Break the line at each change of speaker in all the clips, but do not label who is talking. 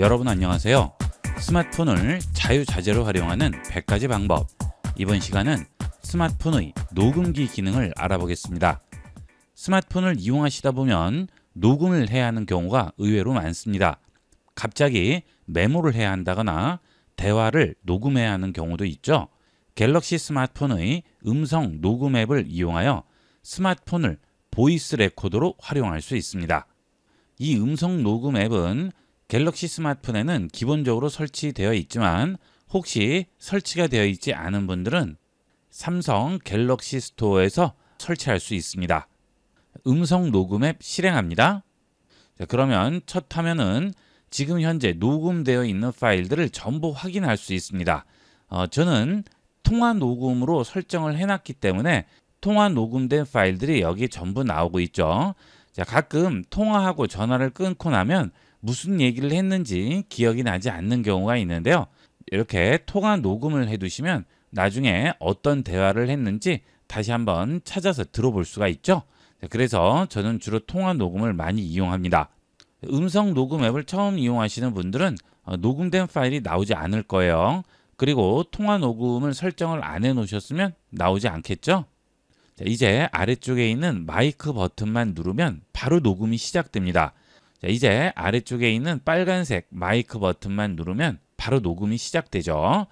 여러분 안녕하세요. 스마트폰을 자유자재로 활용하는 100가지 방법. 이번 시간은 스마트폰의 녹음기 기능을 알아보겠습니다. 스마트폰을 이용하시다 보면 녹음을 해야 하는 경우가 의외로 많습니다. 갑자기 메모를 해야 한다거나 대화를 녹음해야 하는 경우도 있죠. 갤럭시 스마트폰의 음성 녹음 앱을 이용하여 스마트폰을 보이스 레코더로 활용할 수 있습니다. 이 음성 녹음 앱은 갤럭시 스마트폰에는 기본적으로 설치되어 있지만 혹시 설치가 되어 있지 않은 분들은 삼성 갤럭시 스토어에서 설치할 수 있습니다. 음성 녹음 앱 실행합니다. 자, 그러면 첫 화면은 지금 현재 녹음되어 있는 파일들을 전부 확인할 수 있습니다. 어, 저는 통화 녹음으로 설정을 해놨기 때문에 통화 녹음된 파일들이 여기 전부 나오고 있죠. 자, 가끔 통화하고 전화를 끊고 나면 무슨 얘기를 했는지 기억이 나지 않는 경우가 있는데요. 이렇게 통화 녹음을 해두시면 나중에 어떤 대화를 했는지 다시 한번 찾아서 들어볼 수가 있죠. 네, 그래서 저는 주로 통화 녹음을 많이 이용합니다. 음성 녹음 앱을 처음 이용하시는 분들은 어, 녹음된 파일이 나오지 않을 거예요. 그리고 통화 녹음을 설정을 안 해 놓으셨으면 나오지 않겠죠? 이제 아래쪽에 있는 마이크 버튼만 누르면 바로 녹음이 시작됩니다. 자, 이제 아래쪽에 있는 빨간색 마이크 버튼만 누르면 바로 녹음이 시작되죠.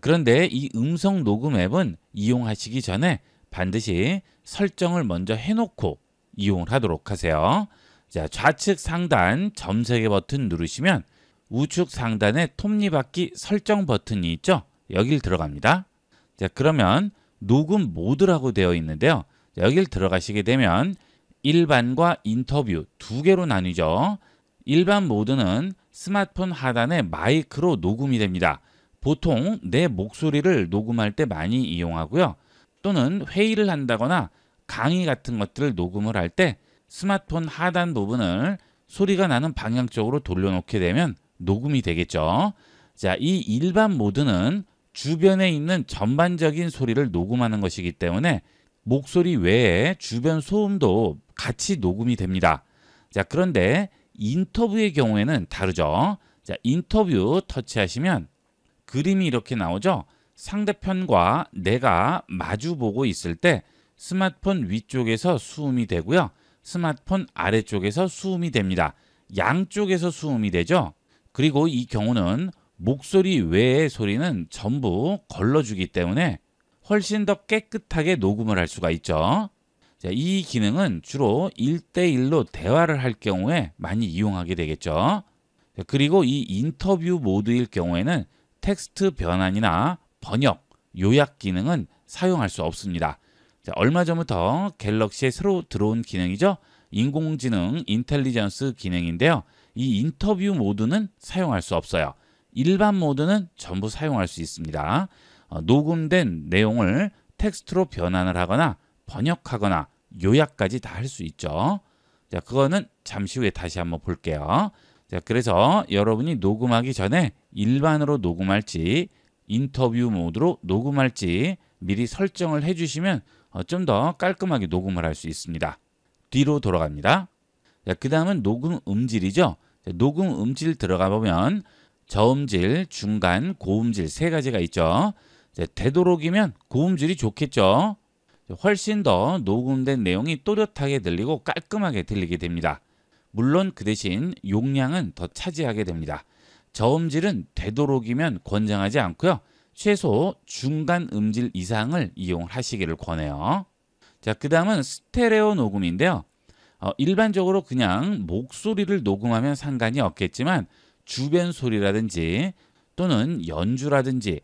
그런데 이 음성 녹음 앱은 이용하시기 전에 반드시 설정을 먼저 해놓고 이용을 하도록 하세요. 자, 좌측 상단 점색의 버튼 누르시면 우측 상단에 톱니바퀴 설정 버튼이 있죠. 여길 들어갑니다. 자, 그러면 녹음 모드라고 되어 있는데요. 여길 들어가시게 되면 일반과 인터뷰 두 개로 나뉘죠. 일반 모드는 스마트폰 하단에 마이크로 녹음이 됩니다. 보통 내 목소리를 녹음할 때 많이 이용하고요. 또는 회의를 한다거나 강의 같은 것들을 녹음을 할 때 스마트폰 하단 부분을 소리가 나는 방향 쪽으로 돌려놓게 되면 녹음이 되겠죠. 자, 이 일반 모드는 주변에 있는 전반적인 소리를 녹음하는 것이기 때문에 목소리 외에 주변 소음도 같이 녹음이 됩니다. 자, 그런데 인터뷰의 경우에는 다르죠. 자, 인터뷰 터치하시면 그림이 이렇게 나오죠. 상대편과 내가 마주보고 있을 때 스마트폰 위쪽에서 수음이 되고요. 스마트폰 아래쪽에서 수음이 됩니다. 양쪽에서 수음이 되죠. 그리고 이 경우는 목소리 외의 소리는 전부 걸러주기 때문에 훨씬 더 깨끗하게 녹음을 할 수가 있죠. 자, 이 기능은 주로 1대1로 대화를 할 경우에 많이 이용하게 되겠죠. 그리고 이 인터뷰 모드일 경우에는 텍스트 변환이나 번역, 요약 기능은 사용할 수 없습니다. 자, 얼마 전부터 갤럭시에 새로 들어온 기능이죠. 인공지능 인텔리전스 기능인데요. 이 인터뷰 모드는 사용할 수 없어요. 일반 모드는 전부 사용할 수 있습니다. 어, 녹음된 내용을 텍스트로 변환을 하거나 번역하거나 요약까지 다 할 수 있죠. 자, 그거는 잠시 후에 다시 한번 볼게요. 자, 그래서 여러분이 녹음하기 전에 일반으로 녹음할지 인터뷰 모드로 녹음할지 미리 설정을 해주시면 어, 좀더 깔끔하게 녹음을 할 수 있습니다. 뒤로 돌아갑니다. 자, 그 다음은 녹음 음질이죠. 자, 녹음 음질 들어가 보면 저음질, 중간, 고음질 세 가지가 있죠. 자, 되도록이면 고음질이 좋겠죠. 훨씬 더 녹음된 내용이 또렷하게 들리고 깔끔하게 들리게 됩니다. 물론 그 대신 용량은 더 차지하게 됩니다. 저음질은 되도록이면 권장하지 않고요. 최소 중간 음질 이상을 이용하시기를 권해요. 자, 그 다음은 스테레오 녹음인데요. 어, 일반적으로 그냥 목소리를 녹음하면 상관이 없겠지만 주변 소리라든지 또는 연주라든지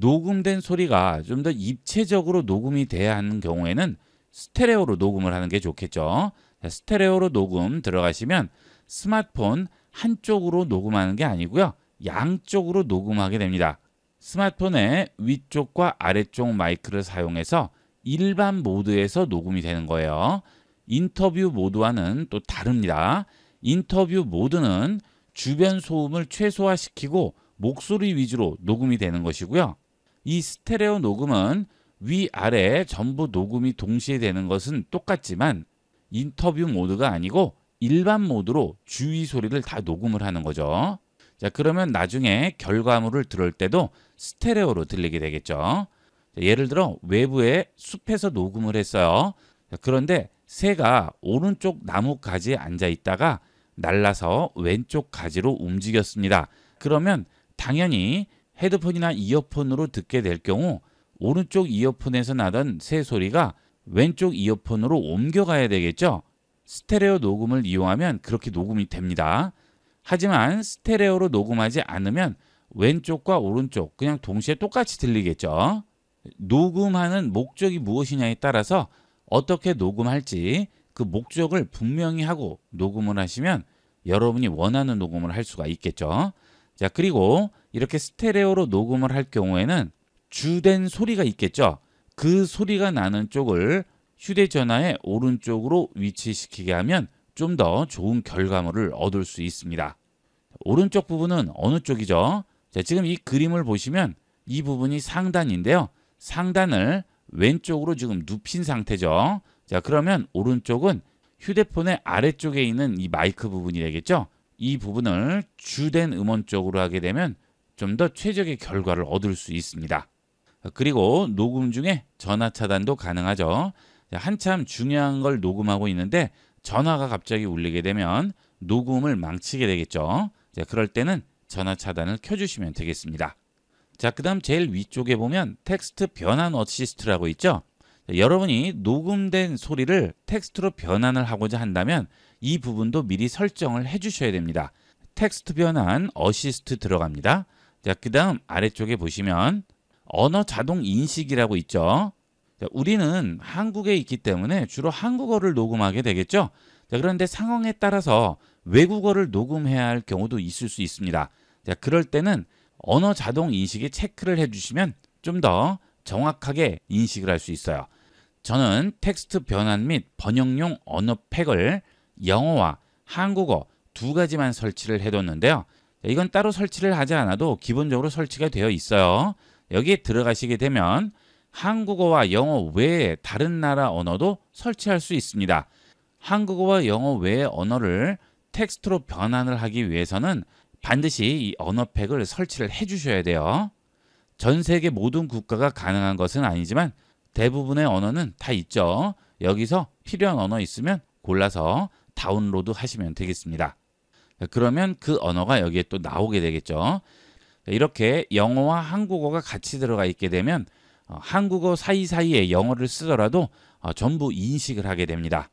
녹음된 소리가 좀 더 입체적으로 녹음이 돼야 하는 경우에는 스테레오로 녹음을 하는 게 좋겠죠. 스테레오로 녹음 들어가시면 스마트폰 한쪽으로 녹음하는 게 아니고요. 양쪽으로 녹음하게 됩니다. 스마트폰의 위쪽과 아래쪽 마이크를 사용해서 일반 모드에서 녹음이 되는 거예요. 인터뷰 모드와는 또 다릅니다. 인터뷰 모드는 주변 소음을 최소화시키고 목소리 위주로 녹음이 되는 것이고요. 이 스테레오 녹음은 위아래 전부 녹음이 동시에 되는 것은 똑같지만 인터뷰 모드가 아니고 일반 모드로 주위 소리를 다 녹음을 하는 거죠. 자 그러면 나중에 결과물을 들을 때도 스테레오로 들리게 되겠죠. 자, 예를 들어 외부의 숲에서 녹음을 했어요. 자, 그런데 새가 오른쪽 나무 가지에 앉아 있다가 날라서 왼쪽 가지로 움직였습니다. 그러면 당연히 헤드폰이나 이어폰으로 듣게 될 경우 오른쪽 이어폰에서 나던 새 소리가 왼쪽 이어폰으로 옮겨가야 되겠죠? 스테레오 녹음을 이용하면 그렇게 녹음이 됩니다. 하지만 스테레오로 녹음하지 않으면 왼쪽과 오른쪽 그냥 동시에 똑같이 들리겠죠. 녹음하는 목적이 무엇이냐에 따라서 어떻게 녹음할지 그 목적을 분명히 하고 녹음을 하시면 여러분이 원하는 녹음을 할 수가 있겠죠. 자, 그리고 이렇게 스테레오로 녹음을 할 경우에는 주된 소리가 있겠죠. 그 소리가 나는 쪽을 휴대전화의 오른쪽으로 위치시키게 하면 좀 더 좋은 결과물을 얻을 수 있습니다. 오른쪽 부분은 어느 쪽이죠? 자, 지금 이 그림을 보시면 이 부분이 상단인데요. 상단을 왼쪽으로 지금 눕힌 상태죠. 자, 그러면 오른쪽은 휴대폰의 아래쪽에 있는 이 마이크 부분이 되겠죠. 이 부분을 주된 음원 쪽으로 하게 되면 좀더 최적의 결과를 얻을 수 있습니다. 그리고 녹음 중에 전화 차단도 가능하죠. 한참 중요한 걸 녹음하고 있는데 전화가 갑자기 울리게 되면 녹음을 망치게 되겠죠. 그럴 때는 전화 차단을 켜주시면 되겠습니다. 자, 그 다음 제일 위쪽에 보면 텍스트 변환 어시스트라고 있죠. 여러분이 녹음된 소리를 텍스트로 변환을 하고자 한다면 이 부분도 미리 설정을 해주셔야 됩니다. 텍스트 변환 어시스트 들어갑니다. 자, 그 다음 아래쪽에 보시면 언어 자동 인식이라고 있죠. 자, 우리는 한국에 있기 때문에 주로 한국어를 녹음하게 되겠죠. 자, 그런데 상황에 따라서 외국어를 녹음해야 할 경우도 있을 수 있습니다. 자, 그럴 때는 언어 자동 인식에 체크를 해주시면 좀 더 정확하게 인식을 할 수 있어요. 저는 텍스트 변환 및 번역용 언어 팩을 영어와 한국어 두 가지만 설치를 해뒀는데요. 예, 이건 따로 설치를 하지 않아도 기본적으로 설치가 되어 있어요. 여기에 들어가시게 되면 한국어와 영어 외에 다른 나라 언어도 설치할 수 있습니다. 한국어와 영어 외의 언어를 텍스트로 변환을 하기 위해서는 반드시 이 언어팩을 설치를 해 주셔야 돼요. 전 세계 모든 국가가 가능한 것은 아니지만 대부분의 언어는 다 있죠. 여기서 필요한 언어 있으면 골라서 다운로드 하시면 되겠습니다. 그러면 그 언어가 여기에 또 나오게 되겠죠. 이렇게 영어와 한국어가 같이 들어가 있게 되면 어, 한국어 사이사이에 영어를 쓰더라도 어, 전부 인식을 하게 됩니다.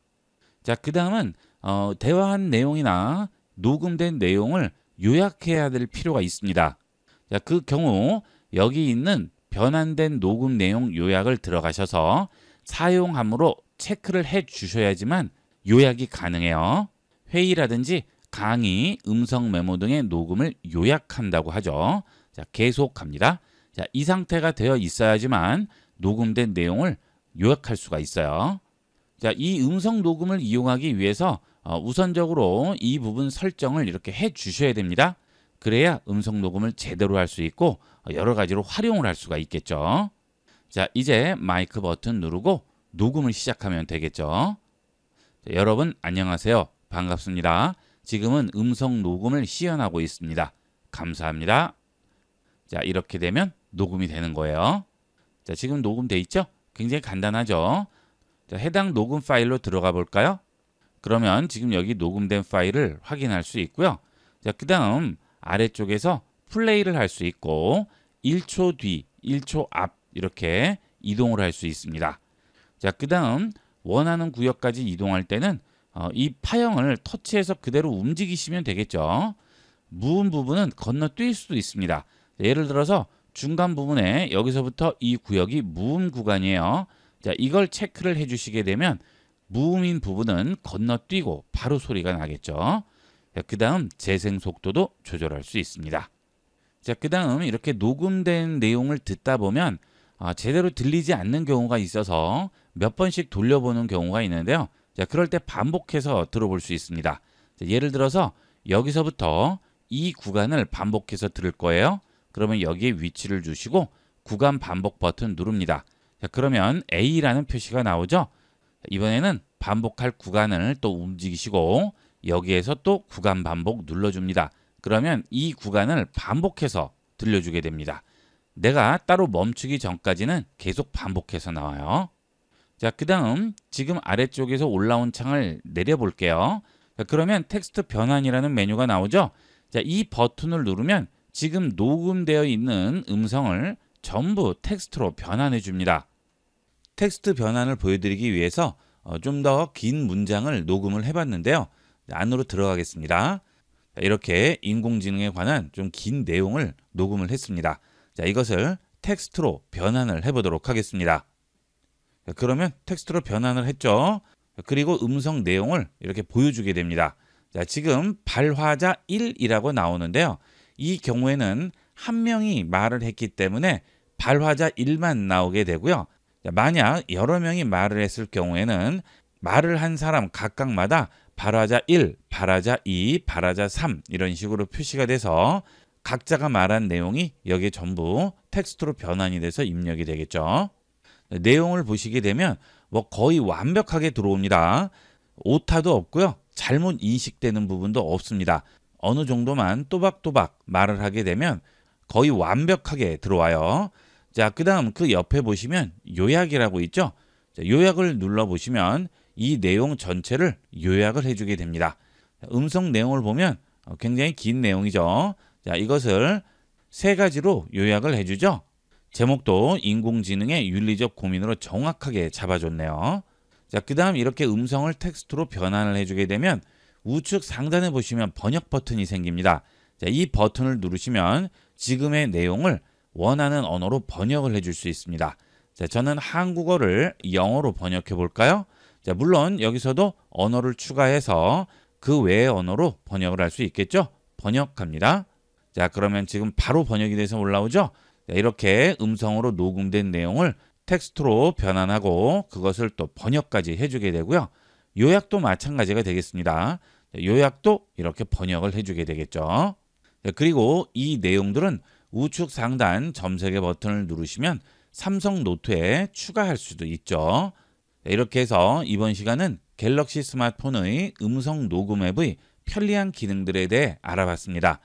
자, 그 다음은 어, 대화한 내용이나 녹음된 내용을 요약해야 될 필요가 있습니다. 자, 그 경우 여기 있는 변환된 녹음 내용 요약을 들어가셔서 사용함으로 체크를 해 주셔야지만 요약이 가능해요. 회의라든지 강의, 음성 메모 등의 녹음을 요약한다고 하죠. 자, 계속 갑니다. 자, 이 상태가 되어 있어야지만 녹음된 내용을 요약할 수가 있어요. 자, 이 음성 녹음을 이용하기 위해서 어, 우선적으로 이 부분 설정을 이렇게 해 주셔야 됩니다. 그래야 음성 녹음을 제대로 할 수 있고 어, 여러 가지로 활용을 할 수가 있겠죠. 자, 이제 마이크 버튼 누르고 녹음을 시작하면 되겠죠. 자, 여러분 안녕하세요. 반갑습니다. 지금은 음성 녹음을 시연하고 있습니다. 감사합니다. 자, 이렇게 되면 녹음이 되는 거예요. 자, 지금 녹음돼 있죠? 굉장히 간단하죠? 자, 해당 녹음 파일로 들어가 볼까요? 그러면 지금 여기 녹음된 파일을 확인할 수 있고요. 자, 그 다음 아래쪽에서 플레이를 할 수 있고 1초 뒤, 1초 앞 이렇게 이동을 할 수 있습니다. 자, 그 다음 원하는 구역까지 이동할 때는 어, 이 파형을 터치해서 그대로 움직이시면 되겠죠. 무음 부분은 건너뛸 수도 있습니다. 예를 들어서 중간 부분에 여기서부터 이 구역이 무음 구간이에요. 자, 이걸 체크를 해주시게 되면 무음인 부분은 건너뛰고 바로 소리가 나겠죠. 그 다음 재생 속도도 조절할 수 있습니다. 자, 그 다음 이렇게 녹음된 내용을 듣다 보면 아, 제대로 들리지 않는 경우가 있어서 몇 번씩 돌려보는 경우가 있는데요. 자, 그럴 때 반복해서 들어볼 수 있습니다. 자, 예를 들어서 여기서부터 이 구간을 반복해서 들을 거예요. 그러면 여기에 위치를 주시고 구간 반복 버튼 누릅니다. 자, 그러면 A라는 표시가 나오죠. 이번에는 반복할 구간을 또 움직이시고 여기에서 또 구간 반복 눌러줍니다. 그러면 이 구간을 반복해서 들려주게 됩니다. 내가 따로 멈추기 전까지는 계속 반복해서 나와요. 자, 그 다음 지금 아래쪽에서 올라온 창을 내려볼게요. 자, 그러면 텍스트 변환이라는 메뉴가 나오죠. 자, 이 버튼을 누르면 지금 녹음되어 있는 음성을 전부 텍스트로 변환해 줍니다. 텍스트 변환을 보여드리기 위해서 어, 좀더 긴 문장을 녹음을 해봤는데요. 안으로 들어가겠습니다. 이렇게 인공지능에 관한 좀 긴 내용을 녹음을 했습니다. 자, 이것을 텍스트로 변환을 해보도록 하겠습니다. 네, 그러면 텍스트로 변환을 했죠. 그리고 음성 내용을 이렇게 보여주게 됩니다. 자, 지금 발화자 1이라고 나오는데요. 이 경우에는 한 명이 말을 했기 때문에 발화자 1만 나오게 되고요. 만약 여러 명이 말을 했을 경우에는 말을 한 사람 각각마다 발화자 1, 발화자 2, 발화자 3 이런 식으로 표시가 돼서 각자가 말한 내용이 여기에 전부 텍스트로 변환이 돼서 입력이 되겠죠. 내용을 보시게 되면 뭐 거의 완벽하게 들어옵니다. 오타도 없고요. 잘못 인식되는 부분도 없습니다. 어느 정도만 또박또박 말을 하게 되면 거의 완벽하게 들어와요. 자, 그 다음 그 옆에 보시면 요약이라고 있죠. 자, 요약을 눌러보시면 이 내용 전체를 요약을 해주게 됩니다. 음성 내용을 보면 어, 굉장히 긴 내용이죠. 자, 이것을 세 가지로 요약을 해주죠. 제목도 인공지능의 윤리적 고민으로 정확하게 잡아줬네요. 자, 그 다음 이렇게 음성을 텍스트로 변환을 해주게 되면 우측 상단에 보시면 번역 버튼이 생깁니다. 자, 이 버튼을 누르시면 지금의 내용을 원하는 언어로 번역을 해줄 수 있습니다. 자, 저는 한국어를 영어로 번역해 볼까요? 자, 물론 여기서도 언어를 추가해서 그 외의 언어로 번역을 할 수 있겠죠? 번역합니다. 자, 그러면 지금 바로 번역이 돼서 올라오죠? 이렇게 음성으로 녹음된 내용을 텍스트로 변환하고 그것을 또 번역까지 해주게 되고요. 요약도 마찬가지가 되겠습니다. 요약도 이렇게 번역을 해주게 되겠죠. 그리고 이 내용들은 우측 상단 점색의 버튼을 누르시면 삼성 노트에 추가할 수도 있죠. 이렇게 해서 이번 시간은 갤럭시 스마트폰의 음성 녹음 앱의 편리한 기능들에 대해 알아봤습니다.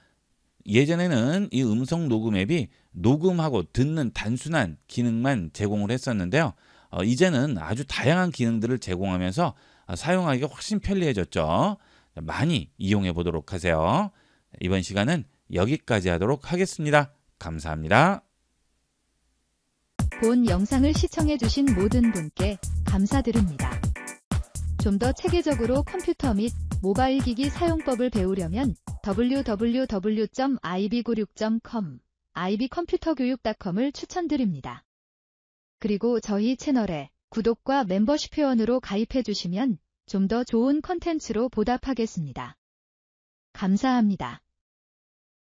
예전에는 이 음성 녹음 앱이 녹음하고 듣는 단순한 기능만 제공을 했었는데요. 어, 이제는 아주 다양한 기능들을 제공하면서 아, 사용하기가 훨씬 편리해졌죠. 많이 이용해 보도록 하세요. 이번 시간은 여기까지 하도록 하겠습니다. 감사합니다. 본 영상을 시청해 주신 모든 분께 감사드립니다. 좀 더 체계적으로 컴퓨터 및 모바일 기기 사용법을 배우려면 www.ib96.com, ib컴퓨터교육.com을 추천드립니다. 그리고 저희 채널에 구독과 멤버십 회원으로 가입해 주시면 좀 더 좋은 컨텐츠로 보답하겠습니다. 감사합니다.